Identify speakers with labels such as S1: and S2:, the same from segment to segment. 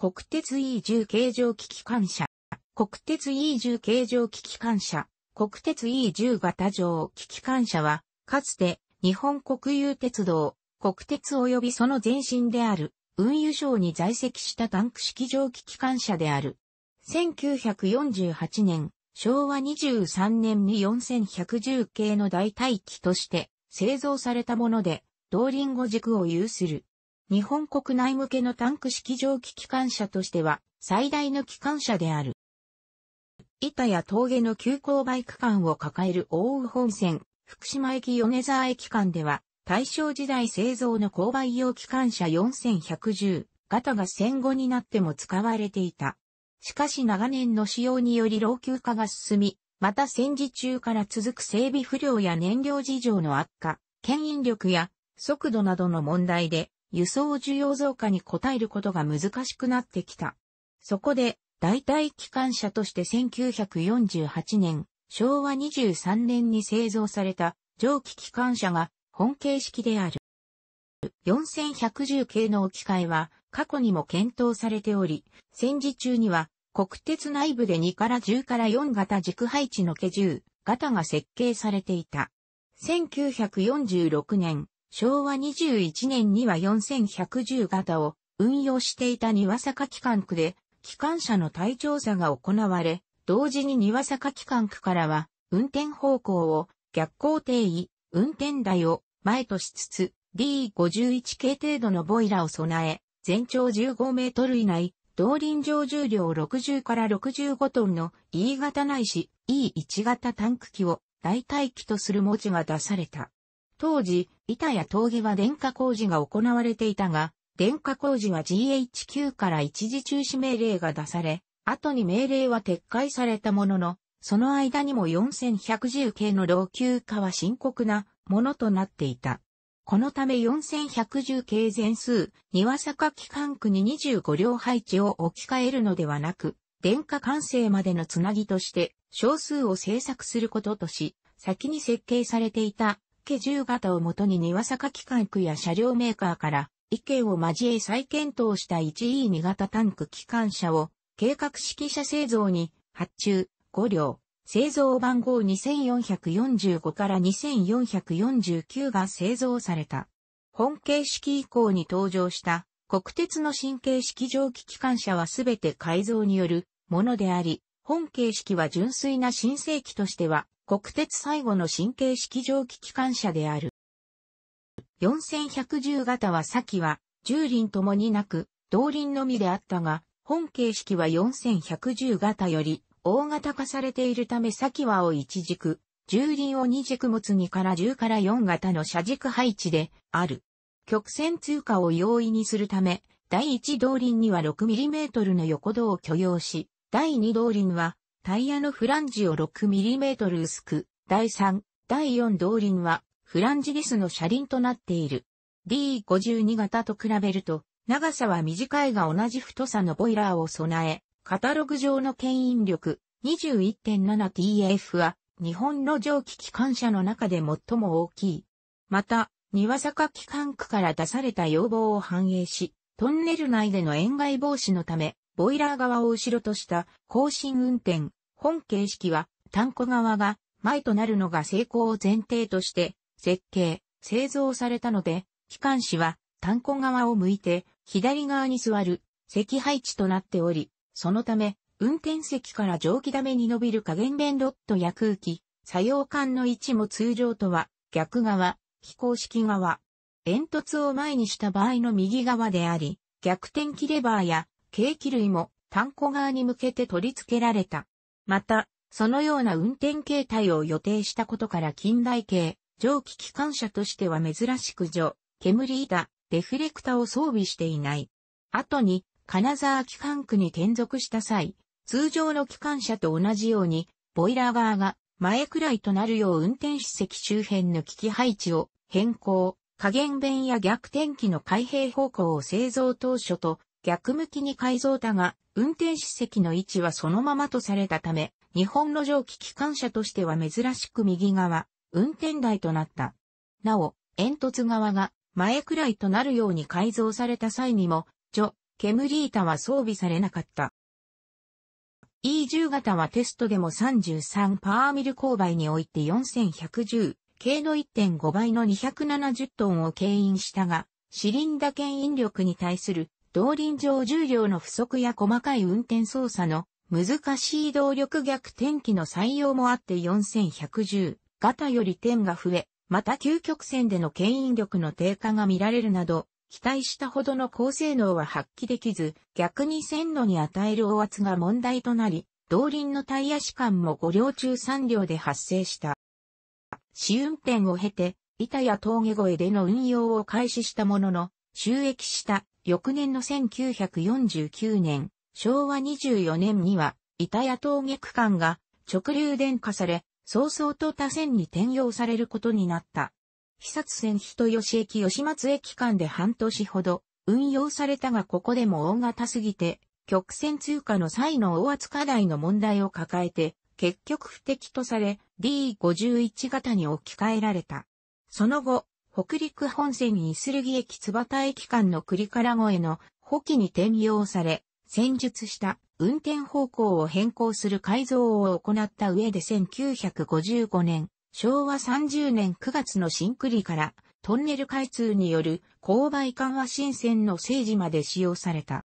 S1: 国鉄 E10 形状機機関車。国鉄 E10 形状機機関車。国鉄 E10 型状機機関車は、かつて日本国有鉄道、国鉄及びその前身である、運輸省に在籍したタンク式蒸気機関車である。1948年、昭和23年に4110系の代替機として製造されたもので、動輪後軸を有する。日本国内向けのタンク式蒸気機関車としては最大の機関車である。板や峠の急勾配区間を抱える大宇本線、福島駅米沢駅間では、大正時代製造の勾配用機関車4110型が戦後になっても使われていた。しかし長年の使用により老朽化が進み、また戦時中から続く整備不良や燃料事情の悪化、牽引力や速度などの問題で輸送需要増加に応えることが難しくなってきた。そこで、代替機関車として1948年、昭和23年に製造された蒸気機関車が本形式である。4110系の置き換えは過去にも検討されており、戦時中には国鉄内部で2から10から4型軸配置の家10型が設計されていた。1946年、昭和21年には4110型を運用していた庭坂機関区で、機関車の体調差が行われ、同時に庭坂機関区からは、運転方向を逆行定位、運転台を前としつつ、D51 系程度のボイラを備え、全長15メートル以内、動輪上重量60から65トンの E 型ないし E1 型タンク機を代替機とする文字が出された。当時、板や峠は電化工事が行われていたが、電化工事は GHQ から一時中止命令が出され、後に命令は撤回されたものの、その間にも4110系の老朽化は深刻なものとなっていた。このため4110系全数、庭坂機関区に25両配置を置き換えるのではなく、電化完成までのつなぎとして、少数を制作することとし、先に設計されていた家10型をもとに庭坂機関区や車両メーカーから意見を交え再検討した 1E2 型タンク機関車を計画式車製造に発注、5両、製造番号2445から2449が製造された。本形式以降に登場した国鉄の神経式蒸気機関車はすべて改造によるものであり、本形式は純粋な新世紀としては国鉄最後の神経式蒸気機関車である。4110型は先は、重輪ともになく、動輪のみであったが、本形式は4110型より、大型化されているため先はを一軸、重輪を二軸持つ2から10から4型の車軸配置である。曲線通過を容易にするため、第1動輪には 6mm の横道を許容し、第2動輪はタイヤのフランジを 6mm 薄く、第3、第4動輪は、フランジレスの車輪となっている。D52 型と比べると、長さは短いが同じ太さのボイラーを備え、カタログ上の牽引力 21.7TF は、日本の蒸気機関車の中で最も大きい。また、庭坂機関区から出された要望を反映し、トンネル内での塩害防止のため、ボイラー側を後ろとした、更新運転、本形式は、炭鉱側が前となるのが成功を前提として、設計、製造されたので、機関士は炭鉱側を向いて、左側に座る、席配置となっており、そのため、運転席から蒸気溜めに伸びる加減弁ロットや空気、作用管の位置も通常とは、逆側、非公式側、煙突を前にした場合の右側であり、逆転機レバーや、計器類も単個側に向けて取り付けられた。また、そのような運転形態を予定したことから近代系、蒸気機関車としては珍しく除、煙板、デフレクタを装備していない。後に、金沢機関区に転属した際、通常の機関車と同じように、ボイラー側が前くらいとなるよう運転手席周辺の機器配置を変更、加減弁や逆転機の開閉方向を製造当初と逆向きに改造だが、運転士席の位置はそのままとされたため、日本の蒸気機関車としては珍しく右側、運転台となった。なお、煙突側が前くらいとなるように改造された際にも、除、煙板は装備されなかった。E10 型はテストでも33パーミル勾配において4110系の1.5倍の270トンを牽引したが、シリンダ牽引力に対する動輪上重量の不足や細かい運転操作の難しい動力逆転機の採用もあって4110型より点が増え、また究極線での牽引力の低下が見られるなど、期待したほどの高性能は発揮できず、逆に線路に与える大圧が問題となり、動輪のタイヤ士官も5両中3両で発生した。試運転を経て、板や峠越えでの運用を開始したものの、収益した翌年の1949年、昭和24年には、板谷峠区間が直流電化され、早々と他線に転用されることになった。久殺線人吉駅吉松駅間で半年ほど運用されたがここでも大型すぎて、曲線通過の際の大課題の問題を抱えて、結局不適とされ D51 型に置き換えられた。その後、北陸本線イスルギ駅津畑駅間の栗から越えの補機に転用され、戦術した運転方向を変更する改造を行った上で1955年、昭和30年9月の新栗からトンネル開通による勾配緩和新線の整時まで使用された。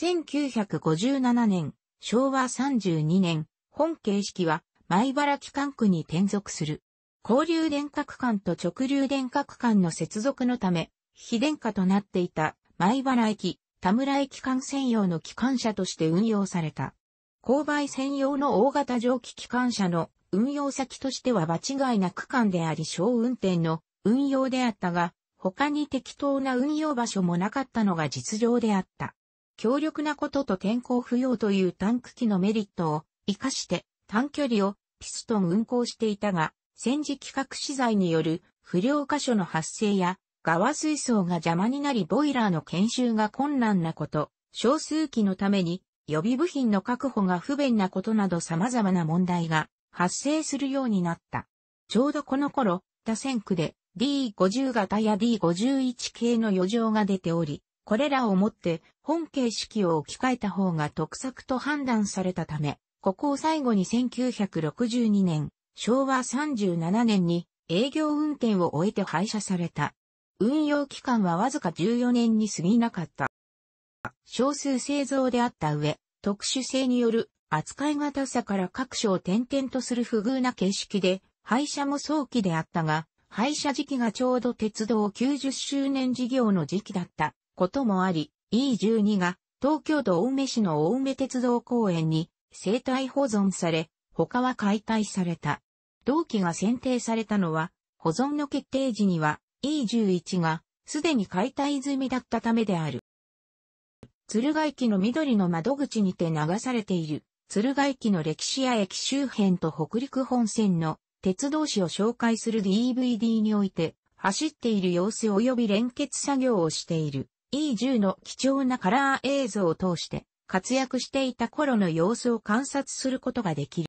S1: 1957年、昭和32年、本形式は前原機関区に転属する。交流電角間と直流電角間の接続のため、非電化となっていた、米原駅、田村駅間専用の機関車として運用された。勾配専用の大型蒸気機関車の運用先としては場違いな区間であり小運転の運用であったが、他に適当な運用場所もなかったのが実情であった。強力なことと天候不要というタンク機のメリットを活かして短距離をピストン運行していたが、戦時企画資材による不良箇所の発生や、側水槽が邪魔になりボイラーの研修が困難なこと、少数機のために予備部品の確保が不便なことなど様々な問題が発生するようになった。ちょうどこの頃、打線区で D50 型や D51 系の余剰が出ており、これらをもって本形式を置き換えた方が得策と判断されたため、ここを最後に1962年、昭和37年に営業運転を終えて廃車された。運用期間はわずか14年に過ぎなかった。少数製造であった上、特殊性による扱い型さから各所を転々とする不遇な形式で、廃車も早期であったが、廃車時期がちょうど鉄道90周年事業の時期だったこともあり、E12 が東京都青梅市の青梅鉄道公園に生態保存され、他は解体された。同期が選定されたのは、保存の決定時には E11 がすでに解体済みだったためである。鶴ヶ駅の緑の窓口にて流されている、鶴ヶ駅の歴史や駅周辺と北陸本線の鉄道史を紹介する DVD において、走っている様子及び連結作業をしている E10 の貴重なカラー映像を通して活躍していた頃の様子を観察することができる。